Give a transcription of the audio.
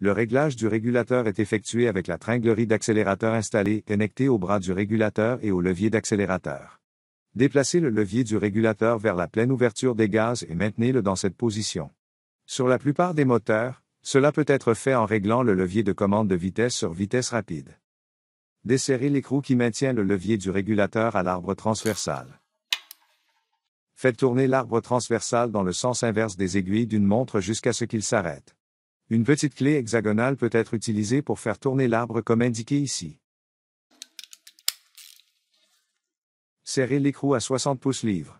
Le réglage du régulateur est effectué avec la tringlerie d'accélérateur installée connectée au bras du régulateur et au levier d'accélérateur. Déplacez le levier du régulateur vers la pleine ouverture des gaz et maintenez-le dans cette position. Sur la plupart des moteurs, cela peut être fait en réglant le levier de commande de vitesse sur vitesse rapide. Desserrez l'écrou qui maintient le levier du régulateur à l'arbre transversal. Faites tourner l'arbre transversal dans le sens inverse des aiguilles d'une montre jusqu'à ce qu'il s'arrête. Une petite clé hexagonale peut être utilisée pour faire tourner l'arbre comme indiqué ici. Serrez l'écrou à 60 pouces livres.